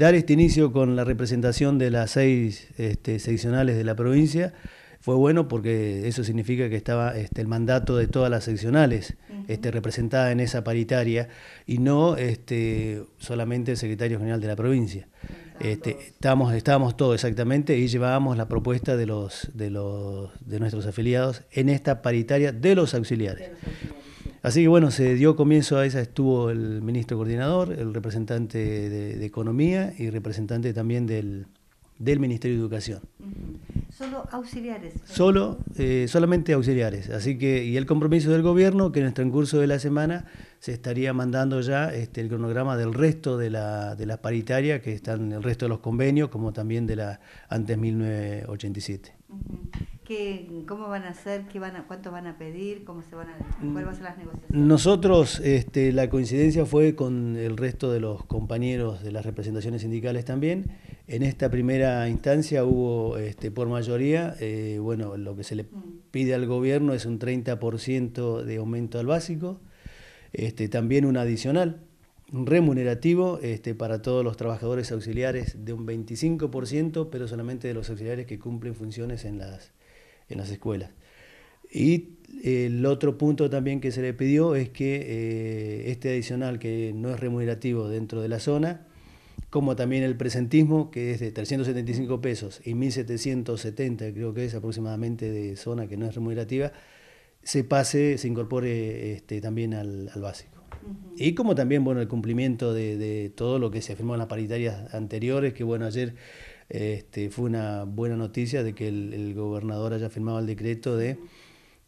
Dar este inicio con la representación de las seis este, seccionales de la provincia fue bueno porque eso significa que estaba este, el mandato de todas las seccionales representadas representada en esa paritaria y no este, solamente el secretario general de la provincia. Este, estábamos, todos exactamente y llevábamos la propuesta de, los, de, los, de nuestros afiliados en esta paritaria De los auxiliares. Así que bueno, se dio comienzo a esa, estuvo el ministro coordinador, el representante de, Economía y representante también del, Ministerio de Educación. Solo auxiliares. Solo, eh, solamente auxiliares. Así que, y el compromiso del gobierno, que en el transcurso de la semana se estaría mandando ya este, el cronograma del resto de la, de la paritaria, que están el resto de los convenios, como también de la antes 1987. ¿Cómo van a hacer? Qué van ¿Cuánto van a pedir? ¿Cómo se van a, mm. ¿Cuáles van a las negociaciones? Nosotros, este, la coincidencia fue con el resto de los compañeros de las representaciones sindicales también. En esta primera instancia hubo, este, por mayoría, eh, bueno, lo que se le mm. pide al gobierno es un 30% de aumento al básico, este, también un adicional remunerativo para todos los trabajadores auxiliares de un 25%, pero solamente de los auxiliares que cumplen funciones en las en las escuelas. Y el otro punto también que se le pidió es que eh, este adicional que no es remunerativo dentro de la zona, como también el presentismo, que es de 375 pesos y 1.770, creo que es aproximadamente de zona que no es remunerativa, se pase, se incorpore este, también al, básico. Y como también bueno, el cumplimiento de, de, todo lo que se afirmó en las paritarias anteriores, que bueno, ayer este, fue una buena noticia de que el, gobernador haya firmado el decreto de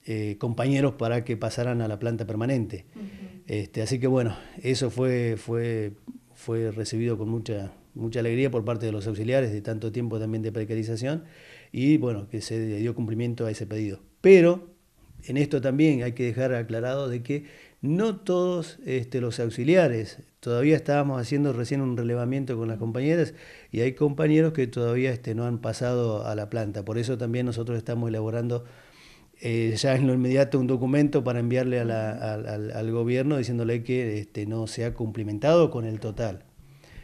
eh, compañeros para que pasaran a la planta permanente. Este, así que bueno, eso fue, fue, fue recibido con mucha, mucha alegría por parte de los auxiliares de tanto tiempo también de precarización y bueno, que se dio cumplimiento a ese pedido. Pero en esto también hay que dejar aclarado de que no todos este, los auxiliares, todavía estábamos haciendo recién un relevamiento con las compañeras y hay compañeros que todavía este, no han pasado a la planta. Por eso también nosotros estamos elaborando eh, ya en lo inmediato un documento para enviarle al, gobierno diciéndole que este, no se ha cumplimentado con el total.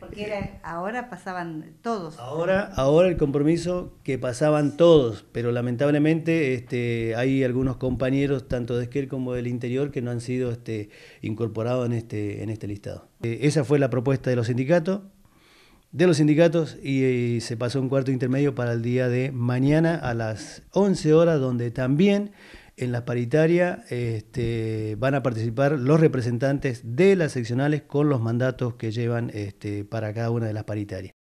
Porque ahora pasaban todos. Ahora, ahora el compromiso que pasaban todos, pero lamentablemente este, hay algunos compañeros, tanto de Esquel como del interior, que no han sido este, incorporados en este, en este listado. Eh, esa fue la propuesta de los sindicatos, de los sindicatos y, eh, se pasó un cuarto intermedio para el día de mañana a las 11 horas, donde también en la paritaria este, van a participar los representantes de las seccionales con los mandatos que llevan este, para cada una de las paritarias.